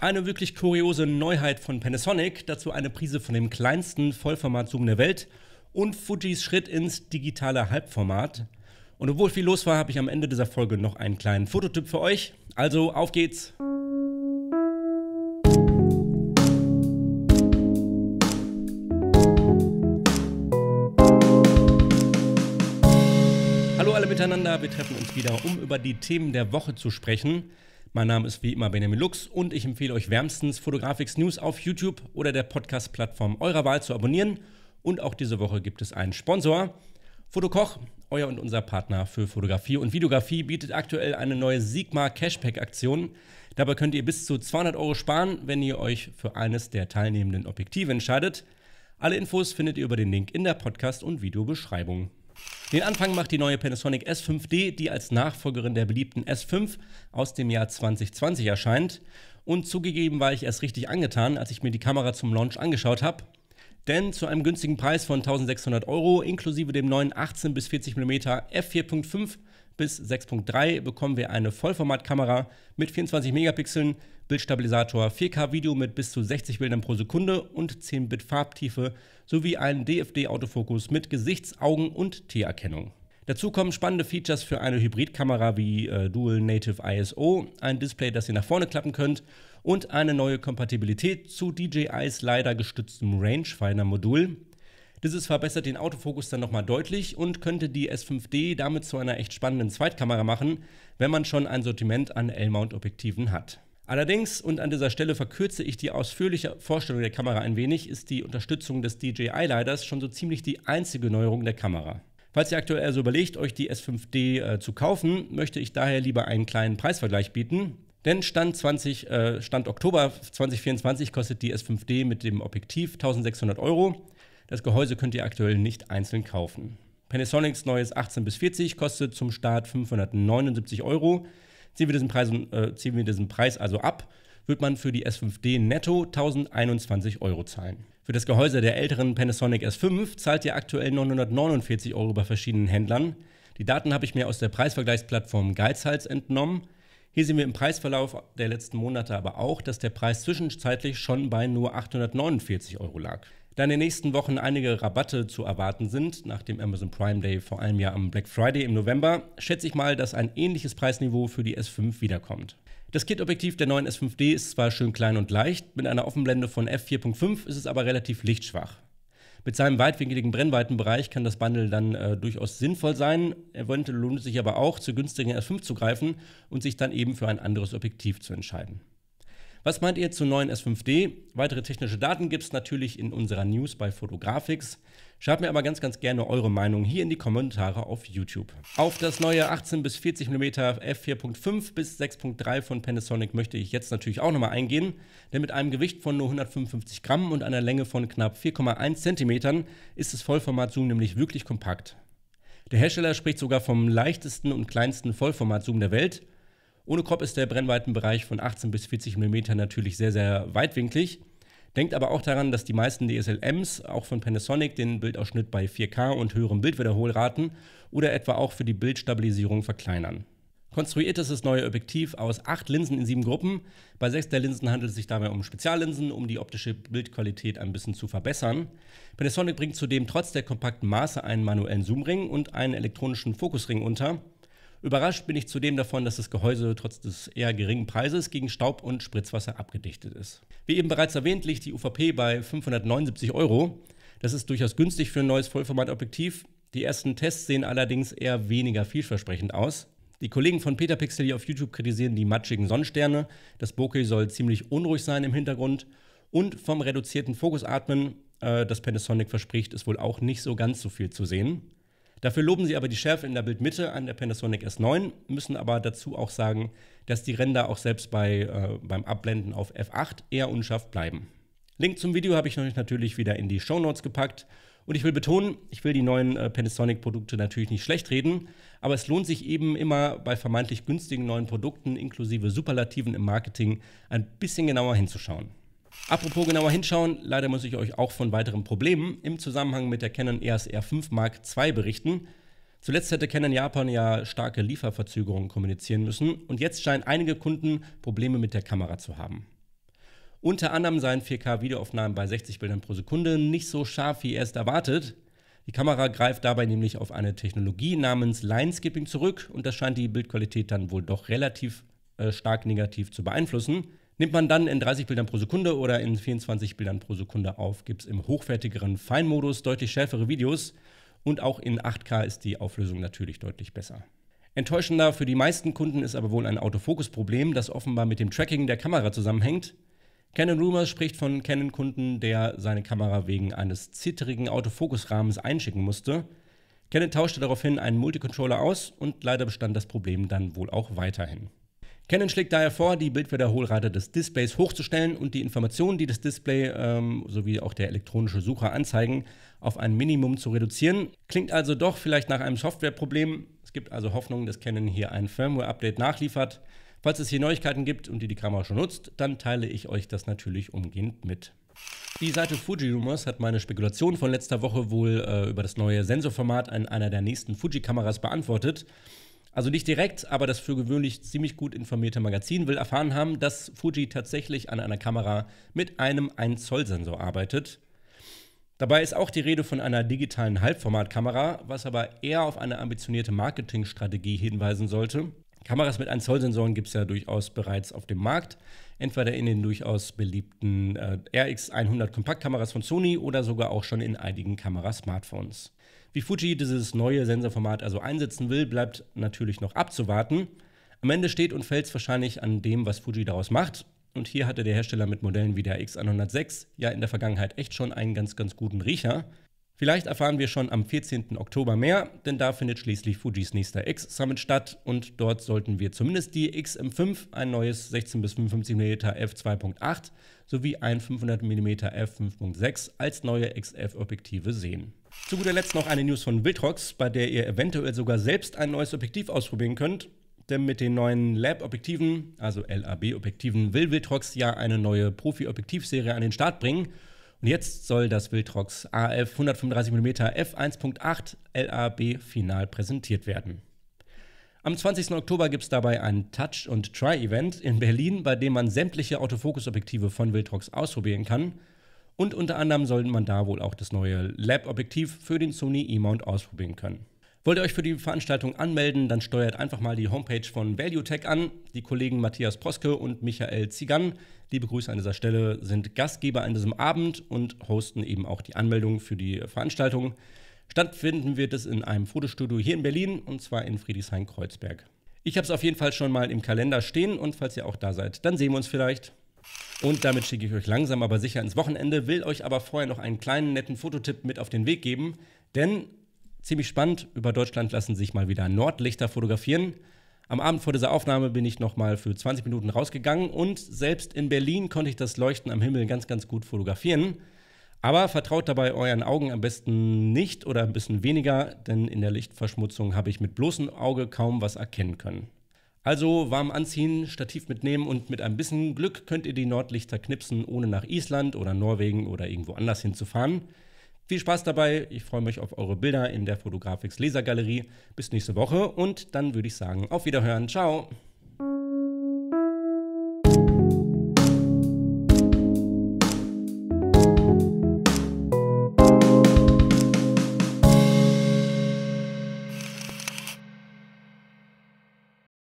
Eine wirklich kuriose Neuheit von Panasonic, dazu eine Prise von dem kleinsten Vollformat-Zoom der Welt und Fujis Schritt ins digitale Halbformat. Und obwohl viel los war, habe ich am Ende dieser Folge noch einen kleinen Fototipp für euch. Also auf geht's! Hallo alle miteinander, wir treffen uns wieder, um über die Themen der Woche zu sprechen. Mein Name ist wie immer Benjamin Lux und ich empfehle euch wärmstens Fotografix News auf YouTube oder der Podcast-Plattform eurer Wahl zu abonnieren. Und auch diese Woche gibt es einen Sponsor. Fotokoch, euer und unser Partner für Fotografie und Videografie, bietet aktuell eine neue Sigma cashpack aktion Dabei könnt ihr bis zu 200 Euro sparen, wenn ihr euch für eines der teilnehmenden Objektive entscheidet. Alle Infos findet ihr über den Link in der Podcast- und Videobeschreibung. Den Anfang macht die neue Panasonic S5D, die als Nachfolgerin der beliebten S5 aus dem Jahr 2020 erscheint. Und zugegeben war ich erst richtig angetan, als ich mir die Kamera zum Launch angeschaut habe. Denn zu einem günstigen Preis von 1600 Euro inklusive dem neuen 18 bis 40 mm f4.5 bis 6.3 bekommen wir eine Vollformatkamera mit 24 Megapixeln, Bildstabilisator, 4K-Video mit bis zu 60 Bildern pro Sekunde und 10-Bit Farbtiefe sowie einen DFD-Autofokus mit Gesichts-, Augen- und T-Erkennung. Dazu kommen spannende Features für eine Hybridkamera wie äh, Dual Native ISO, ein Display, das ihr nach vorne klappen könnt und eine neue Kompatibilität zu DJIs leider gestütztem Rangefinder-Modul. Dieses verbessert den Autofokus dann nochmal deutlich und könnte die S5D damit zu einer echt spannenden Zweitkamera machen, wenn man schon ein Sortiment an L-Mount-Objektiven hat. Allerdings, und an dieser Stelle verkürze ich die ausführliche Vorstellung der Kamera ein wenig, ist die Unterstützung des DJI-Liders schon so ziemlich die einzige Neuerung der Kamera. Falls ihr aktuell also überlegt, euch die S5D äh, zu kaufen, möchte ich daher lieber einen kleinen Preisvergleich bieten. Denn Stand, 20, äh, Stand Oktober 2024 kostet die S5D mit dem Objektiv 1600 Euro. Das Gehäuse könnt ihr aktuell nicht einzeln kaufen. Panasonics neues 18 bis 40 kostet zum Start 579 Euro. Ziehen wir diesen Preis, äh, ziehen wir diesen Preis also ab, wird man für die S5D netto 1021 Euro zahlen. Für das Gehäuse der älteren Panasonic S5 zahlt ihr aktuell 949 Euro bei verschiedenen Händlern. Die Daten habe ich mir aus der Preisvergleichsplattform Geizhals entnommen. Hier sehen wir im Preisverlauf der letzten Monate aber auch, dass der Preis zwischenzeitlich schon bei nur 849 Euro lag. Da in den nächsten Wochen einige Rabatte zu erwarten sind, nach dem Amazon Prime Day vor allem ja am Black Friday im November, schätze ich mal, dass ein ähnliches Preisniveau für die S5 wiederkommt. Das Kit-Objektiv der neuen S5D ist zwar schön klein und leicht, mit einer Offenblende von f4.5 ist es aber relativ lichtschwach. Mit seinem weitwinkligen Brennweitenbereich kann das Bundle dann äh, durchaus sinnvoll sein. Eventuell lohnt es sich aber auch, zu günstigen S5 zu greifen und sich dann eben für ein anderes Objektiv zu entscheiden. Was meint ihr zu neuen S5D? Weitere technische Daten gibt es natürlich in unserer News bei Fotografix. Schreibt mir aber ganz, ganz gerne eure Meinung hier in die Kommentare auf YouTube. Auf das neue 18 bis 40 mm f4.5 bis 6.3 von Panasonic möchte ich jetzt natürlich auch nochmal eingehen, denn mit einem Gewicht von nur 155 Gramm und einer Länge von knapp 4,1 cm ist das Vollformat-Zoom nämlich wirklich kompakt. Der Hersteller spricht sogar vom leichtesten und kleinsten Vollformat-Zoom der Welt – ohne Crop ist der Brennweitenbereich von 18 bis 40 mm natürlich sehr, sehr weitwinklig. Denkt aber auch daran, dass die meisten DSLMs auch von Panasonic den Bildausschnitt bei 4K und höherem Bildwiederholraten oder etwa auch für die Bildstabilisierung verkleinern. Konstruiert ist das neue Objektiv aus acht Linsen in sieben Gruppen. Bei sechs der Linsen handelt es sich dabei um Speziallinsen, um die optische Bildqualität ein bisschen zu verbessern. Panasonic bringt zudem trotz der kompakten Maße einen manuellen Zoomring und einen elektronischen Fokusring unter. Überrascht bin ich zudem davon, dass das Gehäuse trotz des eher geringen Preises gegen Staub und Spritzwasser abgedichtet ist. Wie eben bereits erwähnt, liegt die UVP bei 579 Euro. Das ist durchaus günstig für ein neues Vollformatobjektiv. Die ersten Tests sehen allerdings eher weniger vielversprechend aus. Die Kollegen von Peter Pixel hier auf YouTube kritisieren die matschigen Sonnensterne. Das Bokeh soll ziemlich unruhig sein im Hintergrund. Und vom reduzierten Fokusatmen, äh, das Panasonic verspricht, ist wohl auch nicht so ganz so viel zu sehen. Dafür loben sie aber die Schärfe in der Bildmitte an der Panasonic S9, müssen aber dazu auch sagen, dass die Ränder auch selbst bei, äh, beim Abblenden auf F8 eher unscharf bleiben. Link zum Video habe ich euch natürlich wieder in die Show Notes gepackt. Und ich will betonen, ich will die neuen äh, Panasonic-Produkte natürlich nicht schlecht reden, aber es lohnt sich eben immer bei vermeintlich günstigen neuen Produkten inklusive Superlativen im Marketing ein bisschen genauer hinzuschauen. Apropos genauer hinschauen, leider muss ich euch auch von weiteren Problemen im Zusammenhang mit der Canon EOS R5 Mark II berichten. Zuletzt hätte Canon Japan ja starke Lieferverzögerungen kommunizieren müssen und jetzt scheinen einige Kunden Probleme mit der Kamera zu haben. Unter anderem seien 4K-Videoaufnahmen bei 60 Bildern pro Sekunde nicht so scharf wie erst erwartet. Die Kamera greift dabei nämlich auf eine Technologie namens Line Skipping zurück und das scheint die Bildqualität dann wohl doch relativ äh, stark negativ zu beeinflussen nimmt man dann in 30 Bildern pro Sekunde oder in 24 Bildern pro Sekunde auf, gibt es im hochwertigeren Feinmodus deutlich schärfere Videos und auch in 8K ist die Auflösung natürlich deutlich besser. Enttäuschender für die meisten Kunden ist aber wohl ein Autofokus-Problem, das offenbar mit dem Tracking der Kamera zusammenhängt. Canon Rumors spricht von Canon-Kunden, der seine Kamera wegen eines zittrigen Autofokusrahmens einschicken musste. Canon tauschte daraufhin einen Multicontroller aus und leider bestand das Problem dann wohl auch weiterhin. Canon schlägt daher vor, die Bildwiederholrate des Displays hochzustellen und die Informationen, die das Display ähm, sowie auch der elektronische Sucher anzeigen, auf ein Minimum zu reduzieren. Klingt also doch vielleicht nach einem Softwareproblem. Es gibt also Hoffnung, dass Canon hier ein Firmware-Update nachliefert. Falls es hier Neuigkeiten gibt und die die Kamera schon nutzt, dann teile ich euch das natürlich umgehend mit. Die Seite Fuji Rumors hat meine Spekulation von letzter Woche wohl äh, über das neue Sensorformat an einer der nächsten Fuji-Kameras beantwortet also nicht direkt, aber das für gewöhnlich ziemlich gut informierte Magazin will erfahren haben, dass Fuji tatsächlich an einer Kamera mit einem 1-Zoll-Sensor arbeitet. Dabei ist auch die Rede von einer digitalen Halbformatkamera, was aber eher auf eine ambitionierte Marketingstrategie hinweisen sollte. Kameras mit 1-Zoll-Sensoren gibt es ja durchaus bereits auf dem Markt, entweder in den durchaus beliebten äh, RX100 Kompaktkameras von Sony oder sogar auch schon in einigen Kamera-Smartphones. Wie Fuji dieses neue Sensorformat also einsetzen will, bleibt natürlich noch abzuwarten. Am Ende steht und fällt es wahrscheinlich an dem, was Fuji daraus macht. Und hier hatte der Hersteller mit Modellen wie der X106 ja in der Vergangenheit echt schon einen ganz, ganz guten Riecher. Vielleicht erfahren wir schon am 14. Oktober mehr, denn da findet schließlich Fujis nächster X-Summit statt und dort sollten wir zumindest die XM5, ein neues 16 bis 55 mm f2.8 sowie ein 500 mm f5.6 als neue XF-Objektive sehen. Zu guter Letzt noch eine News von Wildrox, bei der ihr eventuell sogar selbst ein neues Objektiv ausprobieren könnt. Denn mit den neuen Lab-Objektiven, also LAB-Objektiven, will Wildrox ja eine neue Profi-Objektivserie an den Start bringen. Und jetzt soll das Wildrox AF 135mm f1.8 LAB final präsentiert werden. Am 20. Oktober gibt es dabei ein Touch- und Try-Event in Berlin, bei dem man sämtliche Autofokus-Objektive von Wildrox ausprobieren kann. Und unter anderem sollte man da wohl auch das neue Lab-Objektiv für den Sony E-Mount ausprobieren können. Wollt ihr euch für die Veranstaltung anmelden, dann steuert einfach mal die Homepage von ValueTech an. Die Kollegen Matthias Proske und Michael Zigan, liebe Grüße an dieser Stelle, sind Gastgeber an diesem Abend und hosten eben auch die Anmeldung für die Veranstaltung. Stattfinden wird es in einem Fotostudio hier in Berlin und zwar in Friedrichshain-Kreuzberg. Ich habe es auf jeden Fall schon mal im Kalender stehen und falls ihr auch da seid, dann sehen wir uns vielleicht. Und damit schicke ich euch langsam aber sicher ins Wochenende, will euch aber vorher noch einen kleinen netten Fototipp mit auf den Weg geben, denn ziemlich spannend, über Deutschland lassen sich mal wieder Nordlichter fotografieren. Am Abend vor dieser Aufnahme bin ich nochmal für 20 Minuten rausgegangen und selbst in Berlin konnte ich das Leuchten am Himmel ganz, ganz gut fotografieren. Aber vertraut dabei euren Augen am besten nicht oder ein bisschen weniger, denn in der Lichtverschmutzung habe ich mit bloßem Auge kaum was erkennen können. Also warm anziehen, Stativ mitnehmen und mit ein bisschen Glück könnt ihr die Nordlichter knipsen, ohne nach Island oder Norwegen oder irgendwo anders hinzufahren. Viel Spaß dabei, ich freue mich auf eure Bilder in der Fotografiks Lesergalerie. Bis nächste Woche und dann würde ich sagen, auf Wiederhören, ciao!